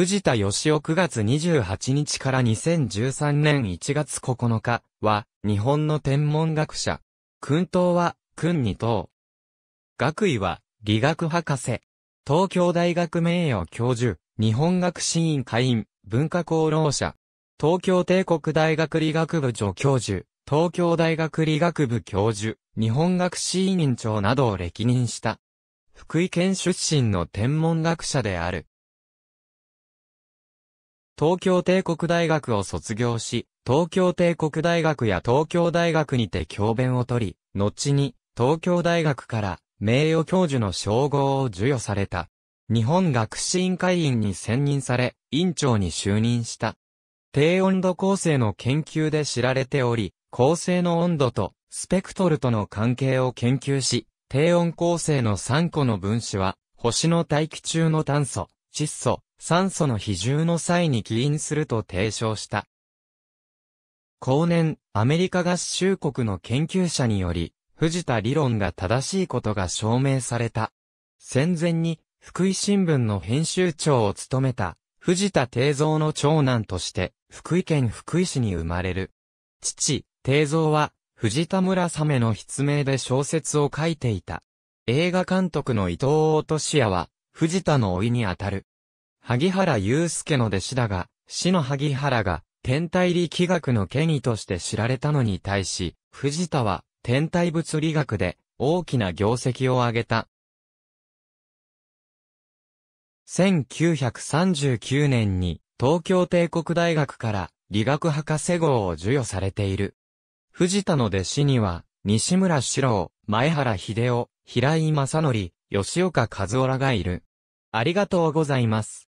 藤田義雄9月28日から2013年1月9日は、日本の天文学者。訓東は、訓二等。学位は、理学博士。東京大学名誉教授、日本学士院会員、文化功労者。東京帝国大学理学部助教授、東京大学理学部教授、日本学士委員長などを歴任した。福井県出身の天文学者である。東京帝国大学を卒業し、東京帝国大学や東京大学にて教鞭を取り、後に東京大学から名誉教授の称号を授与された。日本学士院会員に選任され、院長に就任した。低温度構成の研究で知られており、構成の温度とスペクトルとの関係を研究し、低温構成の3個の分子は、星の大気中の炭素、窒素、酸素の比重の際に起因すると提唱した。後年、アメリカ合衆国の研究者により、藤田理論が正しいことが証明された。戦前に、福井新聞の編集長を務めた、藤田定蔵の長男として、福井県福井市に生まれる。父、定蔵は、藤田村雨の筆名で小説を書いていた。映画監督の伊藤落とし也は、藤田のいにあたる。萩原祐介の弟子だが、死の萩原が天体力学の権威として知られたのに対し、藤田は天体物理学で大きな業績を上げた。1939年に東京帝国大学から理学博士号を授与されている。藤田の弟子には、西村四郎、前原秀夫、平井正則、吉岡和夫らがいる。ありがとうございます。